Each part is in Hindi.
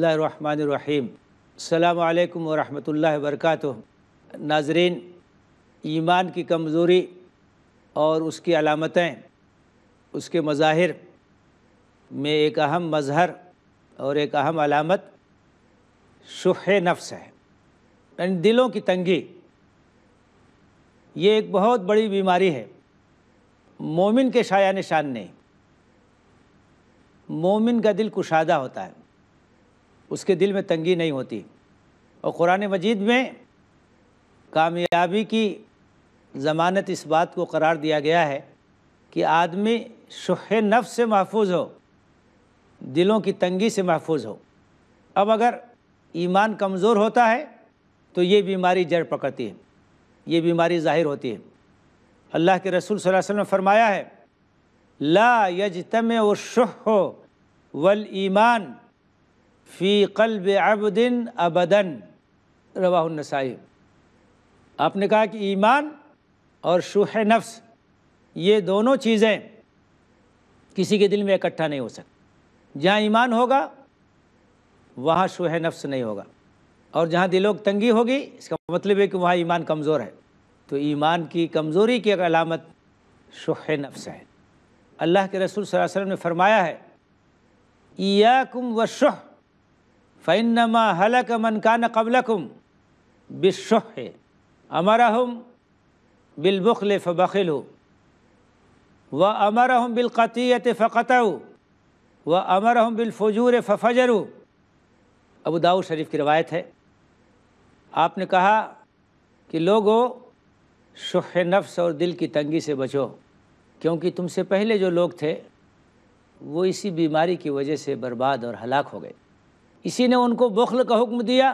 बसमीम अल्लाम वरहमल वर्क नाजरीन ईमान की कमज़ोरी और उसकी अलामतें उसके मज़ाहिर में एक अहम मज़हर और एक अहम अलामत शुह नफ्स है यानी दिलों की तंगी ये एक बहुत बड़ी बीमारी है मोमिन के शाया निशान नहीं मोमिन का दिल कुशादा होता है उसके दिल में तंगी नहीं होती और क़ुरान मजीद में कामयाबी की ज़मानत इस बात को करार दिया गया है कि आदमी शुह नफ से महफूज हो दिलों की तंगी से महफूज हो अब अगर ईमान कमज़ोर होता है तो ये बीमारी जड़ पकड़ती है ये बीमारी ज़ाहिर होती है अल्लाह के रसूल सल्लल्लाहु अलैहि वसल्लम ने फरमाया है ला यजतम व शुह वल ईमान फ़ी कल्ब अबदिन अबदन रवासाई आपने कहा कि ईमान और शुह नफ्स ये दोनों चीज़ें किसी के दिल में इकट्ठा नहीं हो सकती जहाँ ईमान होगा वहाँ शुह नफ्स नहीं होगा और जहाँ दिलों की तंगी होगी इसका मतलब है कि वहाँ ईमान कमज़ोर है तो ईमान की कमज़ोरी की अलामत शह नफ्स है अल्लाह के रसूल वसल्लम ने फरमाया है या कुम व शुह फ़ैनमा हलक मन कान कबलकुम बिशह अमरहम बिलबुखल फ़बखिल व अमरहम बिलक़तीत फ़क़त व अमरहम बिलफजूर फ़जर अबू दाऊ शरीफ की रवायत है आपने कहा कि लोगो शुह नफ्स और दिल की तंगी से बचो क्योंकि तुमसे पहले जो लोग थे वो इसी बीमारी की वजह से बर्बाद और हलाक हो गए इसी ने उनको बखल का हुक्म दिया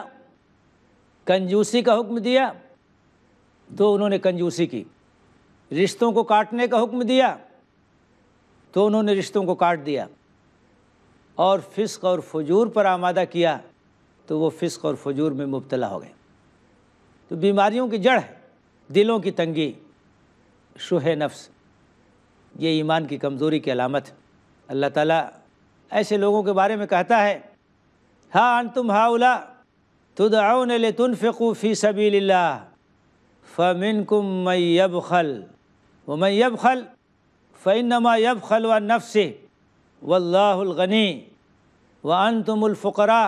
कंजूसी का हुक्म दिया तो उन्होंने कंजूसी की रिश्तों को काटने का हुक्म दिया तो उन्होंने रिश्तों को काट दिया और फिस्क और फजूर पर आमादा किया तो वो फिस्क और फजूर में मुबतला हो गए तो बीमारियों की जड़ है दिलों की तंगी शुह नफ्स ये ईमान की कमज़ोरी की अलामत अल्लाह ताला ऐसे लोगों के बारे में कहता है हा अंतुम हाउला तुदाउन तुनफ़िकूफ़ी सबी फ़मिन कुम मैब खल व मैब खल फ़ैनमा यब खल व नफ़ वल्लागनी व अन तुमफ़रा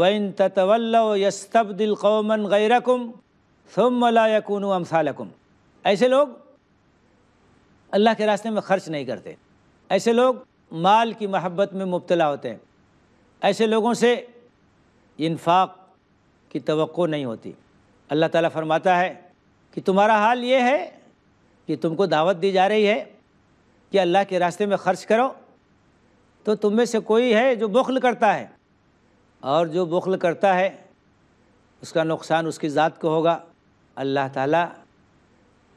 वन ततवल यस्तबदिल कौमन गैरकुम ला यकून अमसालकुम ऐसे लोग अल्लाह के रास्ते में ख़र्च नहीं करते ऐसे लोग माल की महब्बत में मुबतला होते हैं ऐसे लोगों से इन्फाक की तो नहीं होती अल्लाह ताला फरमाता है कि तुम्हारा हाल ये है कि तुमको दावत दी जा रही है कि अल्लाह के रास्ते में ख़र्च करो तो तुम में से कोई है जो बुखल करता है और जो बुखल करता है उसका नुकसान उसकी ज़ात को होगा अल्लाह ताला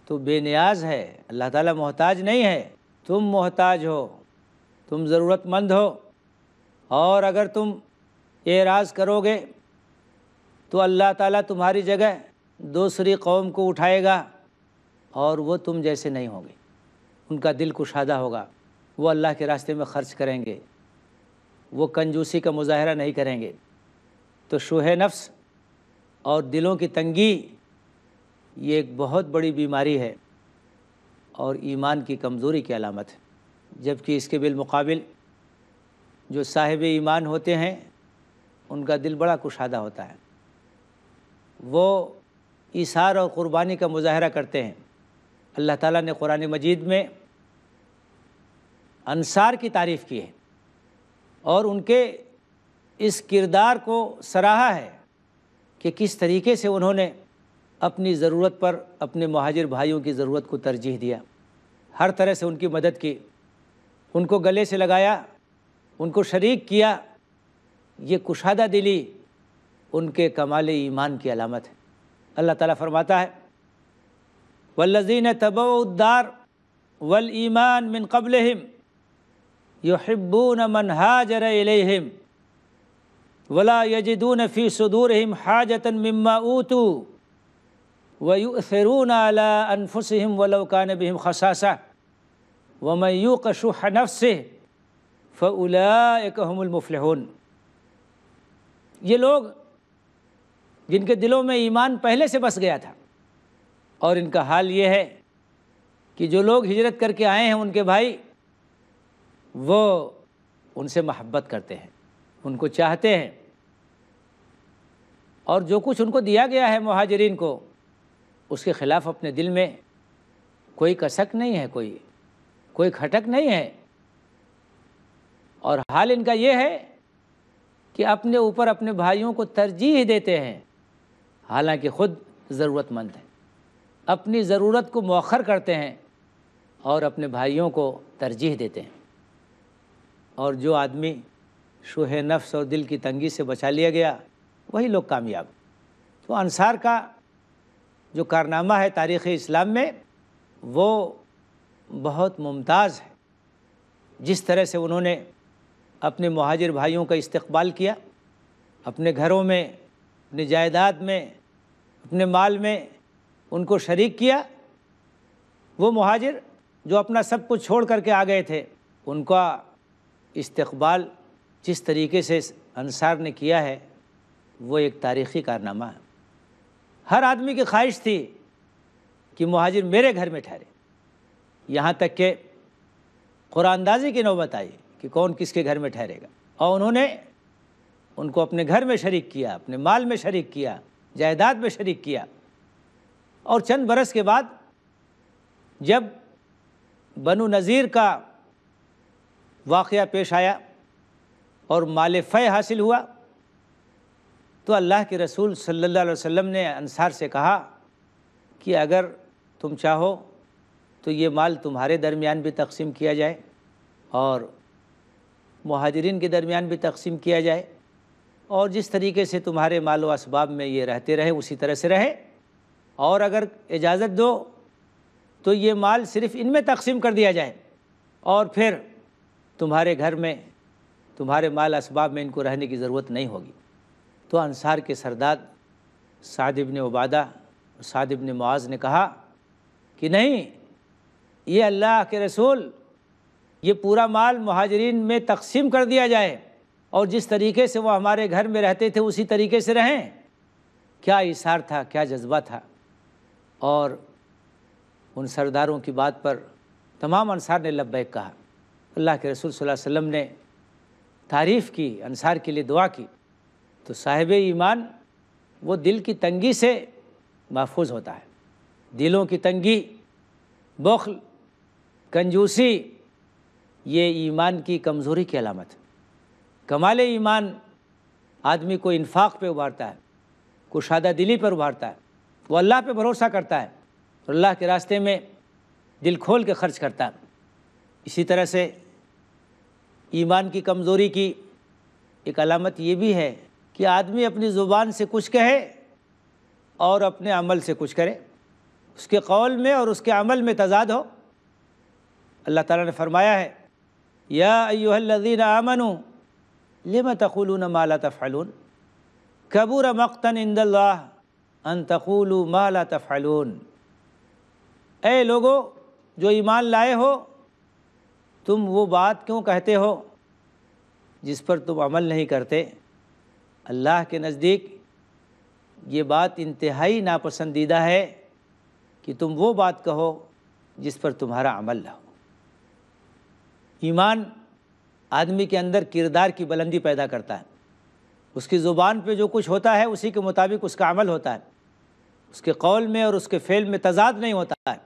तो बेनियाज है अल्लाह ताला मोहताज नहीं है तुम मोहताज हो तुम ज़रूरतमंद हो और अगर तुम एराज़ करोगे तो अल्लाह ताला तुम्हारी जगह दूसरी कौम को उठाएगा और वो तुम जैसे नहीं होंगे उनका दिल कुशादा होगा वो अल्लाह के रास्ते में ख़र्च करेंगे वो कंजूसी का मुजाहरा नहीं करेंगे तो शोह नफ्स और दिलों की तंगी ये एक बहुत बड़ी बीमारी है और ईमान की कमज़ोरी की अलामत है जबकि इसके बिलमक़ाबिल जो साहिब ईमान होते हैं उनका दिल बड़ा कुशादा होता है वो इशार और क़ुरबानी का मुजाहरा करते हैं अल्लाह ताला ने कुरान मजीद में अनसार की तारीफ़ की है और उनके इस किरदार को सराहा है कि किस तरीके से उन्होंने अपनी ज़रूरत पर अपने महाजिर भाइयों की ज़रूरत को तरजीह दिया हर तरह से उनकी मदद की उनको गले से लगाया उनको शरीक किया ये कुशादा दिली उनके कमाल ईमान की अलामत है अल्लाह ताला फरमाता है वल्लजीन तबउद्दार वल ईमान मिन कबल यहिब्बून मन हाजर इलेहिम वला यजिदून फ़ी सदूरहिम हाजतन मिम्मा ऊतू वयूसरून अला अनफुसहिम वलौकान बहिम खसासा वमयूक शुह से फ़लाकमफ़लहन ये लोग जिनके दिलों में ईमान पहले से बस गया था और इनका हाल ये है कि जो लोग हिजरत करके आए हैं उनके भाई वो उनसे महब्बत करते हैं उनको चाहते हैं और जो कुछ उनको दिया गया है महाजरीन को उसके ख़िलाफ़ अपने दिल में कोई कसक नहीं है कोई कोई खटक नहीं है और हाल इनका ये है कि अपने ऊपर अपने भाइयों को तरजीह देते हैं हालांकि ख़ुद ज़रूरतमंद हैं अपनी ज़रूरत को मौखर करते हैं और अपने भाइयों को तरजीह देते हैं और जो आदमी शोह नफ्स और दिल की तंगी से बचा लिया गया वही लोग कामयाब तो अनसार का जो कारनामा है तारीख़ इस्लाम में वो बहुत मुमताज़ है जिस तरह से उन्होंने अपने महाजिर भाइयों का इस्तबाल किया अपने घरों में अपने जायदाद में अपने माल में उनको शरीक किया वो महाजिर जो अपना सब कुछ छोड़ करके आ गए थे उनका इस्तबाल जिस तरीके से अनसार ने किया है वो एक तारीख़ी कारनामा है हर आदमी की ख्वाहिश थी कि महाजिर मेरे घर में ठहरे यहाँ तक के कुरानंदाजी की नौबत आई कि कौन किसके घर में ठहरेगा और उन्होंने उनको अपने घर में शरीक किया अपने माल में शरीक किया जायदाद में शरीक किया और चंद बरस के बाद जब बनु नज़ीर का वाक़ पेश आया और माल फ़य हासिल हुआ तो अल्लाह के रसूल सल्लल्लाहु अलैहि वसल्लम ने अनसार से कहा कि अगर तुम चाहो तो ये माल तुम्हारे दरमियान भी तकसीम किया जाए और महाजरीन के दरमियान भी तकसीम किया जाए और जिस तरीके से तुम्हारे माल व इसबाब में ये रहते रहे उसी तरह से रहे और अगर इजाज़त दो तो ये माल सिर्फ़ इनमें तकसीम कर दिया जाए और फिर तुम्हारे घर में तुम्हारे माल इसबाब में इनको रहने की ज़रूरत नहीं होगी तो अनसार के सरदार सादिब ने उबादा सादिब ने मुआज़ ने कहा कि नहीं ये अल्लाह के रसूल ये पूरा माल महाजरीन में तकसीम कर दिया जाए और जिस तरीके से वो हमारे घर में रहते थे उसी तरीके से रहें क्या इशार था क्या जज्बा था और उन सरदारों की बात पर तमाम अनसार ने लब्बैक कहा अल्लाह के रसूल सल्लल्लाहु अलैहि वसल्लम ने तारीफ़ की अनसार के लिए दुआ की तो साहिब ईमान वो दिल की तंगी से महफूज होता है दिलों की तंगी बखल कंजूसी ये ईमान की कमज़ोरी की अलामत है कमाल ईमान आदमी को इन्फाक पे उभारता है कुशादा दिली पर उभारता है वो अल्लाह पे भरोसा करता है और अल्लाह के रास्ते में दिल खोल के खर्च करता है इसी तरह से ईमान की कमज़ोरी की एक अलामत ये भी है कि आदमी अपनी ज़ुबान से कुछ कहे और अपने अमल से कुछ करे उसके कौल में और उसके अमल में तजाद हो अल्लाह ताला ने फरमाया है यादीन अयुहल्लिन आमनु लिम न माला तफ़लून कबूर मक्तन इंदल्ला अन तकुल माला तफ़लून ए लोगो जो ईमान लाए हो तुम वो बात क्यों कहते हो जिस पर तुम अमल नहीं करते अल्लाह के नज़दीक ये बात इंतहाई नापसंदीदा है कि तुम वो बात कहो जिस पर तुम्हारा अमल ना हो ईमान आदमी के अंदर किरदार की बुलंदी पैदा करता है उसकी ज़ुबान पे जो कुछ होता है उसी के मुताबिक उसका अमल होता है उसके कौल में और उसके फ़ेल में तजाद नहीं होता है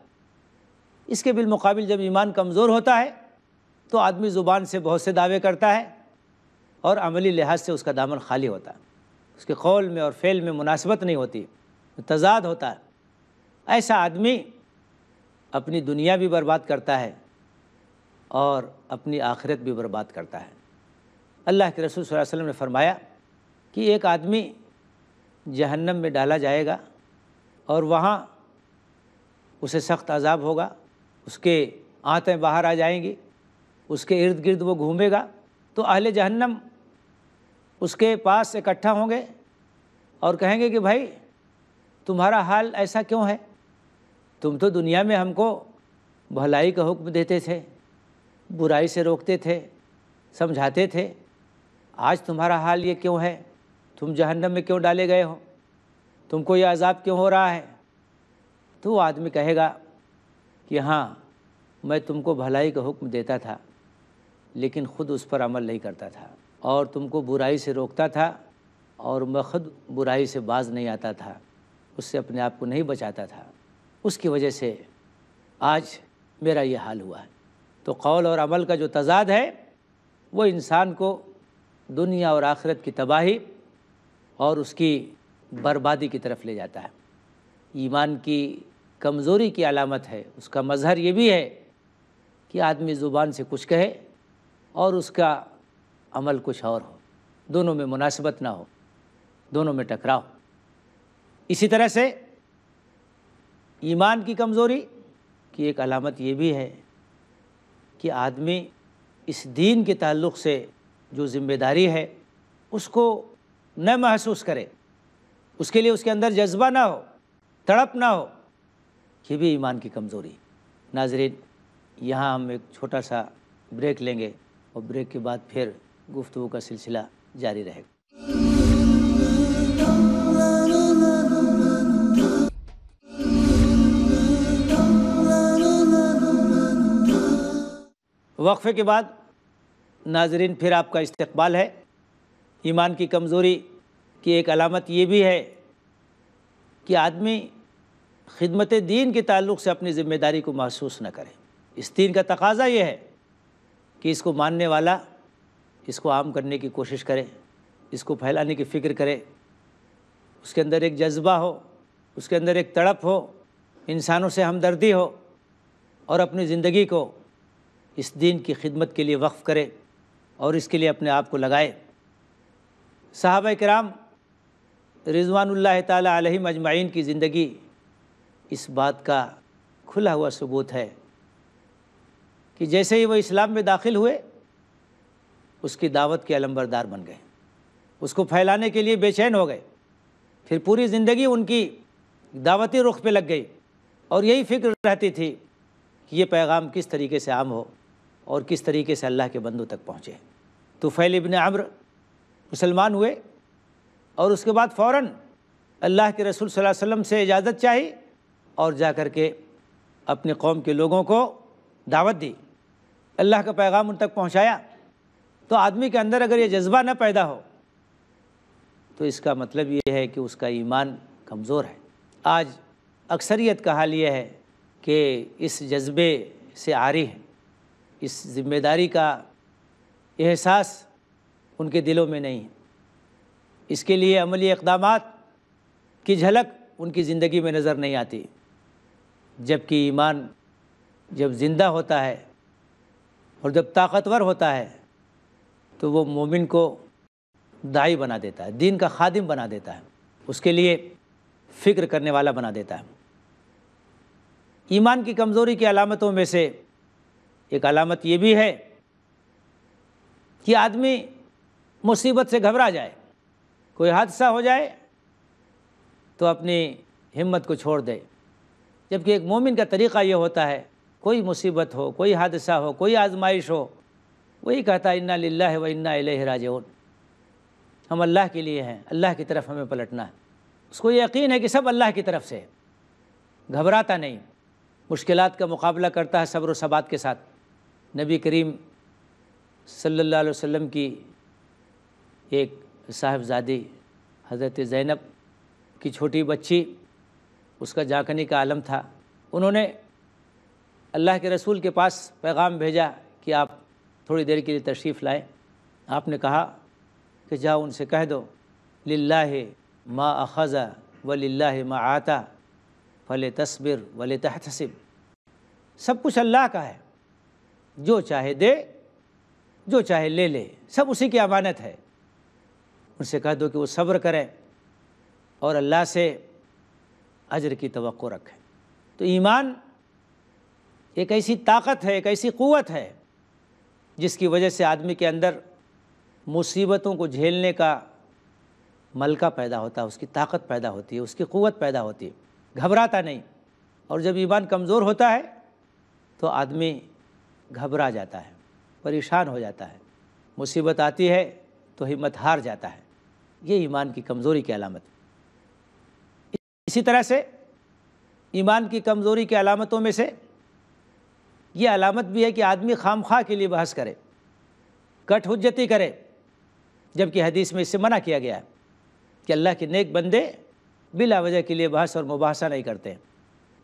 इसके बिलमुकाबिल जब ईमान कमज़ोर होता है तो आदमी ज़ुबान से बहुत से दावे करता है और अमली लिहाज से उसका दामन खाली होता है उसके कौल में और फ़ेल में मुनासबत नहीं होती तजाद होता है ऐसा आदमी अपनी दुनिया भी बर्बाद करता है और अपनी आखिरत भी बर्बाद करता है अल्लाह के रसूल सल्लल्लाहु अलैहि वसल्लम ने फरमाया कि एक आदमी जहन्नम में डाला जाएगा और वहाँ उसे सख्त अजाब होगा उसके आँतें बाहर आ जाएंगी उसके इर्द गिर्द वो घूमेगा तो अहले जहन्नम उसके पास इकट्ठा होंगे और कहेंगे कि भाई तुम्हारा हाल ऐसा क्यों है तुम तो दुनिया में हमको भलाई का हुक्म देते थे बुराई से रोकते थे समझाते थे आज तुम्हारा हाल ये क्यों है तुम जहन्नम में क्यों डाले गए हो तुमको ये अजाब क्यों हो रहा है तो आदमी कहेगा कि हाँ मैं तुमको भलाई का हुक्म देता था लेकिन ख़ुद उस पर अमल नहीं करता था और तुमको बुराई से रोकता था और मैं खुद बुराई से बाज नहीं आता था उससे अपने आप को नहीं बचाता था उसकी वजह से आज मेरा ये हाल हुआ है तो कौल और अमल का जो तजाद है वो इंसान को दुनिया और आखिरत की तबाही और उसकी बर्बादी की तरफ ले जाता है ईमान की कमज़ोरी की अलामत है उसका मज़हर ये भी है कि आदमी ज़ुबान से कुछ कहे और उसका अमल कुछ और हो दोनों में मुनासिबत ना हो दोनों में टकराव इसी तरह से ईमान की कमज़ोरी की एक अलामत ये भी है कि आदमी इस दीन के ताल्लुक़ से जो ज़िम्मेदारी है उसको न महसूस करे उसके लिए उसके अंदर जज्बा ना हो तड़प ना हो ये भी ईमान की कमज़ोरी नाजरीन यहाँ हम एक छोटा सा ब्रेक लेंगे और ब्रेक के बाद फिर गुफ्तु का सिलसिला जारी रहेगा वक्फ़े के बाद नाजरीन फिर आपका इस्तकबाल है ईमान की कमज़ोरी की एक अलामत ये भी है कि आदमी खिदमत दीन के ताल्लुक से अपनी ज़िम्मेदारी को महसूस न करे इस दीन का तकाजा ये है कि इसको मानने वाला इसको आम करने की कोशिश करे इसको फैलाने की फ़िक्र करे उसके अंदर एक जज्बा हो उसके अंदर एक तड़प हो इंसानों से हमदर्दी हो और अपनी ज़िंदगी को इस दिन की खिदमत के लिए वक्फ़ करे और इसके लिए अपने आप को लगाए साहब कराम रिजवानल ताली मजमाइन की ज़िंदगी इस बात का खुला हुआ सबूत है कि जैसे ही वह इस्लाम में दाखिल हुए उसकी दावत के अलम्बरदार बन गए उसको फैलाने के लिए बेचैन हो गए फिर पूरी ज़िंदगी उनकी दावती रुख पे लग गई और यही फिक्र रहती थी कि ये पैगाम किस तरीके से आम हो और किस तरीके से अल्लाह के बंदों तक पहुँचे तो फ़ैल इबन अम्र मुसलमान हुए और उसके बाद फ़ौर अल्लाह के रसूल सल्लल्लाहु से इजाज़त चाही और जा कर के अपने कौम के लोगों को दावत दी अल्लाह का पैगाम उन तक पहुँचाया तो आदमी के अंदर अगर ये जज्बा न पैदा हो तो इसका मतलब ये है कि उसका ईमान कमज़ोर है आज अक्सरियत का हाल ये है कि इस जज्बे से आ रही है इस जिम्मेदारी का एहसास उनके दिलों में नहीं है इसके लिए अमली इकदाम की झलक उनकी ज़िंदगी में नज़र नहीं आती जबकि ईमान जब ज़िंदा होता है और जब ताकतवर होता है तो वो मोमिन को दाई बना देता है दीन का खादिम बना देता है उसके लिए फ़िक्र करने वाला बना देता है ईमान की कमज़ोरी की अलामतों में से एक अलामत ये भी है कि आदमी मुसीबत से घबरा जाए कोई हादसा हो जाए तो अपनी हिम्मत को छोड़ दे जबकि एक मोमिन का तरीक़ा ये होता है कोई मुसीबत हो कोई हादसा हो कोई आजमाइश हो वही कहता है इन्ना लाला व इन्ना राजन हम अल्लाह के लिए हैं अल्लाह की तरफ हमें पलटना है उसको यकीन है कि सब अल्लाह की तरफ से घबराता नहीं मुश्किलात का मुकाबला करता है सब्र सबात के साथ नबी करीम सल्लल्लाहु अलैहि वसल्लम की एक साहबजादी हज़रत ज़ैनब की छोटी बच्ची उसका जाकनी का आलम था उन्होंने अल्लाह के रसूल के पास पैगाम भेजा कि आप थोड़ी देर के लिए तशरीफ़ लाएं आपने कहा कि जाओ उनसे कह दो ला मा अखज़ा व ला मा आता फले तस्बिर वले तहतसिब सब कुछ अल्लाह का है जो चाहे दे जो चाहे ले ले सब उसी की अमानत है उनसे कह दो कि वो सब्र करें और अल्लाह से अजर की तो रखें तो ईमान एक ऐसी ताकत है एक ऐसी क़वत है जिसकी वजह से आदमी के अंदर मुसीबतों को झेलने का मलका पैदा होता है उसकी ताकत पैदा होती है उसकी क़वत पैदा होती है घबराता नहीं और जब ईमान कमज़ोर होता है तो आदमी घबरा जाता है परेशान हो जाता है मुसीबत आती है तो हिम्मत हार जाता है ये ईमान की कमज़ोरी की अलामत इसी तरह से ईमान की कमज़ोरी की अलामतों में से ये अलामत भी है कि आदमी खाम खा के लिए बहस करे कट करे जबकि हदीस में इससे मना किया गया है कि अल्लाह के नेक बंदे बिला वजह के लिए बहस और मुबासा नहीं करते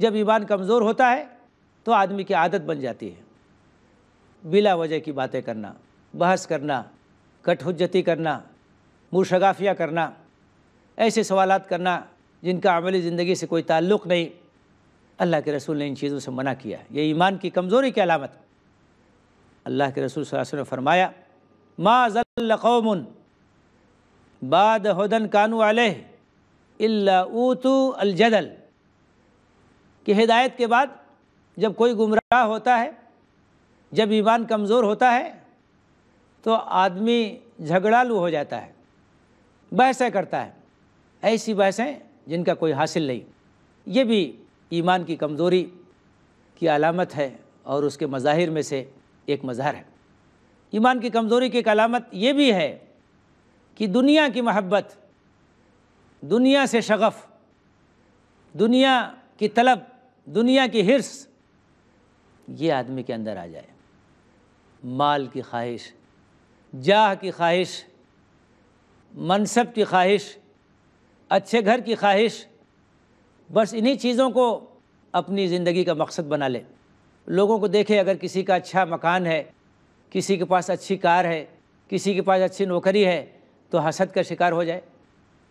जब ईमान कमज़ोर होता है तो आदमी की आदत बन जाती है बिला वजह की बातें करना बहस करना कठहुजती करना मुशगाफिया करना ऐसे सवाल करना जिनका अमली ज़िंदगी से कोई ताल्लुक़ नहीं अल्लाह के रसूल ने इन चीज़ों से मना किया ये ईमान की कमज़ोरी की अलामत अल्लाह के रसूल ने फरमाया माँ बादन बाद हदन कानू आलहतू अलजदल कि हिदायत के बाद जब कोई गुमराह होता है जब ईमान कमज़ोर होता है तो आदमी झगड़ालू हो जाता है बहसें करता है ऐसी बहसें जिनका कोई हासिल नहीं ये भी ईमान की कमज़ोरी की अलामत है और उसके मज़ाहिर में से एक मजहर है ईमान की कमज़ोरी की एक अलामत ये भी है कि दुनिया की महब्बत दुनिया से शगफ़ दुनिया की तलब दुनिया की हिरस ये आदमी के अंदर आ जाए माल की ख्वाहिश जाह की ख्वाहिश मनसब की ख्वाहिश अच्छे घर की ख्वाहिश बस इन्हीं चीज़ों को अपनी ज़िंदगी का मकसद बना ले लोगों को देखे अगर किसी का अच्छा मकान है किसी के पास अच्छी कार है किसी के पास अच्छी नौकरी है तो हसद का शिकार हो जाए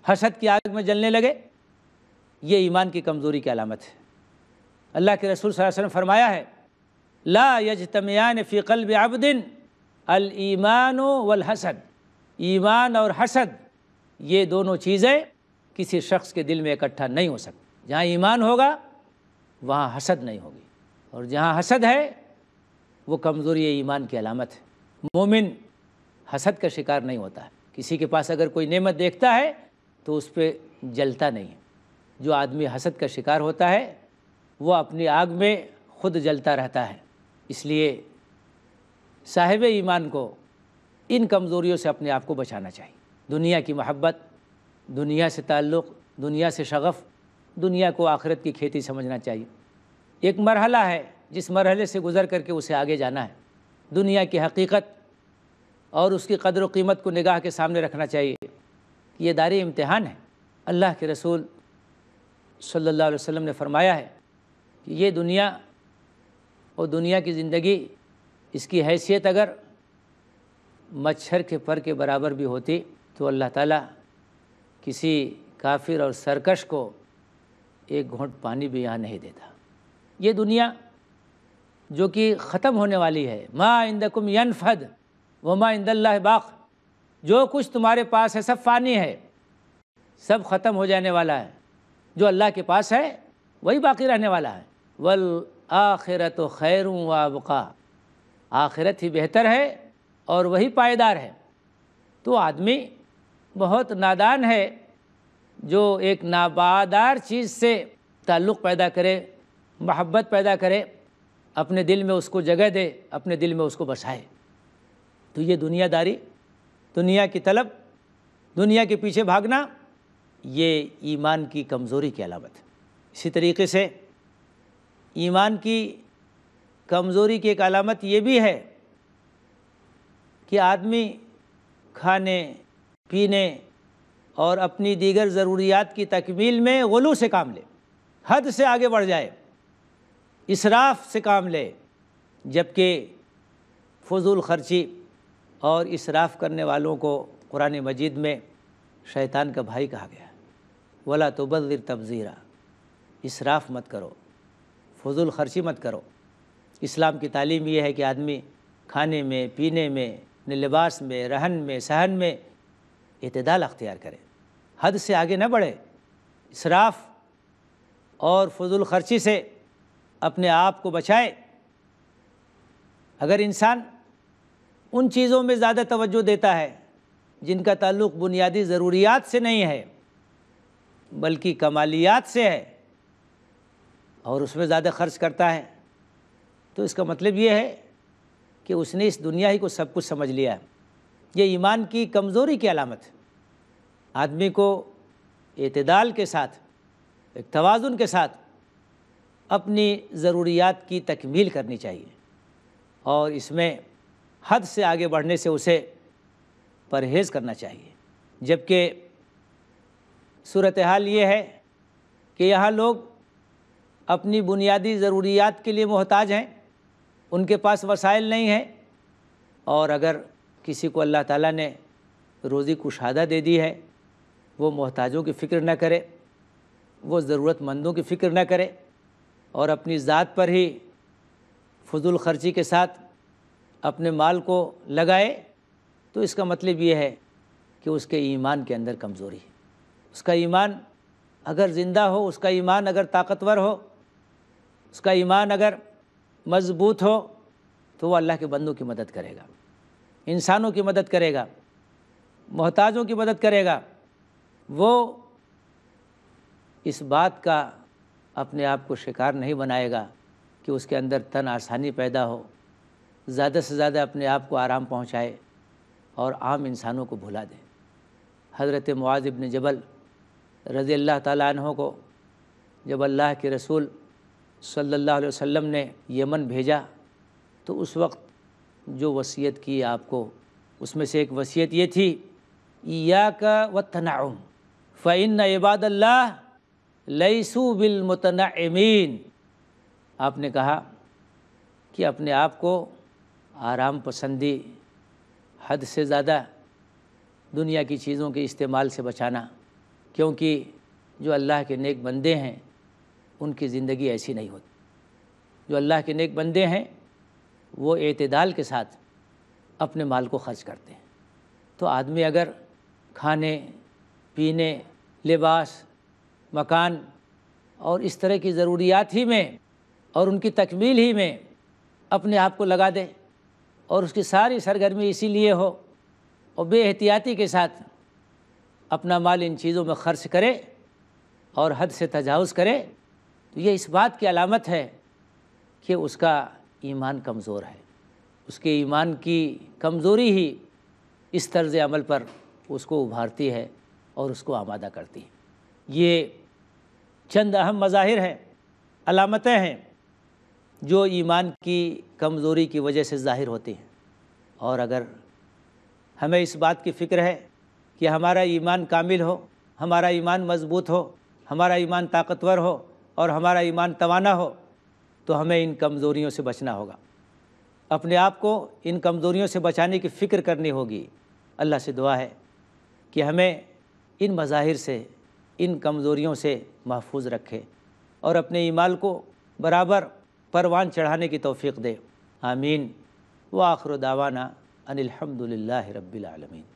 हसद की आग में जलने लगे ये ईमान की कमज़ोरी की अलामत है अल्लाह के रसूल वसल्लम फरमाया है ला यजतमयान फ़िकल अल आबदिन वल हसद ईमान और हसद ये दोनों चीज़ें किसी शख्स के दिल में इकट्ठा नहीं हो सकती जहाँ ईमान होगा वहाँ हसद नहीं होगी और जहाँ हसद है वो कमज़ोरी ईमान की अलामत है मोमिन हसद का शिकार नहीं होता है किसी के पास अगर कोई नेमत देखता है तो उस पर जलता नहीं है जो आदमी हसद का शिकार होता है वो अपनी आग में खुद जलता रहता है इसलिए साहिब ईमान को इन कमज़ोरियों से अपने आप को बचाना चाहिए दुनिया की महब्बत दुनिया से ताल्लुक़ दुनिया से शगफ़ दुनिया को आखिरत की खेती समझना चाहिए एक मरहला है जिस मरहले से गुज़र करके उसे आगे जाना है दुनिया की हकीकत और उसकी कदर व कीमत को निगाह के सामने रखना चाहिए ये दारी इम्तहान है अल्लाह के रसूल सल्लल्लाहु अलैहि वसल्लम ने फरमाया है कि ये दुनिया और दुनिया की ज़िंदगी इसकी हैसियत अगर मच्छर के पर के बराबर भी होती तो अल्लाह ताला किसी काफिर और सरकश को एक घोंट पानी भी यहाँ नहीं देता ये दुनिया जो कि ख़त्म होने वाली है माँ इंदकुम यनफद व माँ इंद बाख जो कुछ तुम्हारे पास है सब फ़ानी है सब ख़त्म हो जाने वाला है जो अल्लाह के पास है वही बाकी रहने वाला है वल आखिरत खैर वाबका आखिरत ही बेहतर है और वही पायदार है तो आदमी बहुत नादान है जो एक नाबादार चीज़ से ताल्लुक़ पैदा करे महब्बत पैदा करे अपने दिल में उसको जगह दे अपने दिल में उसको बसाए तो ये दुनियादारी दुनिया की तलब दुनिया के पीछे भागना ये ईमान की कमज़ोरी की अलामत है इसी तरीके से ईमान की कमज़ोरी की एक अलामत ये भी है कि आदमी खाने पीने और अपनी दीगर ज़रूरियात की तकमील में गलू से काम ले हद से आगे बढ़ जाए इसराफ से काम ले जबकि फजूल खर्ची और इसराफ करने वालों को कुरान मजीद में शैतान का भाई कहा गया वला तो बदर तबज़ीरा इसराफ मत करो फजूल खर्ची मत करो इस्लाम की तालीम यह है कि आदमी खाने में पीने में अपने लिबास में रहन में सहन में इतदाल अख्तियार करे हद से आगे न बढ़े इसराफ और फजूल खर्ची से अपने आप को बचाए अगर इंसान उन चीज़ों में ज़्यादा तवज्जो देता है जिनका ताल्लुक़ बुनियादी ज़रूरियात से नहीं है बल्कि कमालियात से है और उसमें ज़्यादा खर्च करता है तो इसका मतलब ये है कि उसने इस दुनिया ही को सब कुछ समझ लिया है ये ईमान की कमज़ोरी की अलामत आदमी को अतदाल के साथ एक तोज़ुन के साथ अपनी ज़रूरियात की तकमील करनी चाहिए और इसमें हद से आगे बढ़ने से उसे परहेज़ करना चाहिए जबकि सूरत हाल ये है कि यहाँ लोग अपनी बुनियादी ज़रूरियात के लिए मोहताज हैं उनके पास वसाइल नहीं हैं और अगर किसी को अल्लाह ताला ने रोज़ी कुशादा दे दी है वो मोहताजों की फ़िक्र न करे वो ज़रूरतमंदों की फ़िक्र न करे और अपनी ज़ात पर ही फजूल खर्ची के साथ अपने माल को लगाए तो इसका मतलब ये है कि उसके ईमान के अंदर कमज़ोरी है उसका ईमान अगर ज़िंदा हो उसका ईमान अगर ताकतवर हो उसका ईमान अगर मजबूत हो तो वो अल्लाह के बंदों की मदद करेगा इंसानों की मदद करेगा मोहताजों की मदद करेगा वो इस बात का अपने आप को शिकार नहीं बनाएगा कि उसके अंदर तन आसानी पैदा हो ज़्यादा से ज़्यादा अपने आप को आराम पहुँचाए और आम इंसानों को भुला दें हज़रत मुआज़ इबन जबल रज़ी अल्लाह ताली को जब अल्लाह के रसूल सल्लल्लाहु अलैहि वसल्लम ने यमन भेजा तो उस वक्त जो वसीयत की आपको उसमें से एक वसीयत ये थी या का व तनाउम फ़ैन इबादल्ला लईसु बिलमतनामीन आपने कहा कि अपने आप को आराम पसंदी हद से ज़्यादा दुनिया की चीज़ों के इस्तेमाल से बचाना क्योंकि जो अल्लाह के नेक बंदे हैं उनकी ज़िंदगी ऐसी नहीं होती जो अल्लाह के नेक बंदे हैं वो अतदाल के साथ अपने माल को खर्च करते हैं तो आदमी अगर खाने पीने लिबास मकान और इस तरह की ज़रूरियात ही में और उनकी तकमील ही में अपने आप को लगा दे और उसकी सारी सरगर्मी इसी लिए हो और बेहतियाती के साथ अपना माल इन चीज़ों में ख़र्च करे और हद से तजावज़ करे तो ये इस बात की अलामत है कि उसका ईमान कमज़ोर है उसके ईमान की कमज़ोरी ही इस तर्ज़ अमल पर उसको उभारती है और उसको आमादा करती है ये चंद अहम मज़ाहिर हैं अलामतें हैं जो ईमान की कमज़ोरी की वजह से ज़ाहिर होती हैं और अगर हमें इस बात की फ़िक्र है कि हमारा ईमान कामिल हो हमारा ईमान मज़बूत हो हमारा ईमान ताकतवर हो और हमारा ईमान तवाना हो तो हमें इन कमज़ोरियों से बचना होगा अपने आप को इन कमज़ोरियों से बचाने की फ़िक्र करनी होगी अल्लाह से दुआ है कि हमें इन मज़ाहिर से इन कमज़ोरियों से महफूज रखे और अपने ईमान को बराबर परवान चढ़ाने की तौफीक दे आमीन व आखर दावाना अनिलहमदिल्ला रबीआलमीन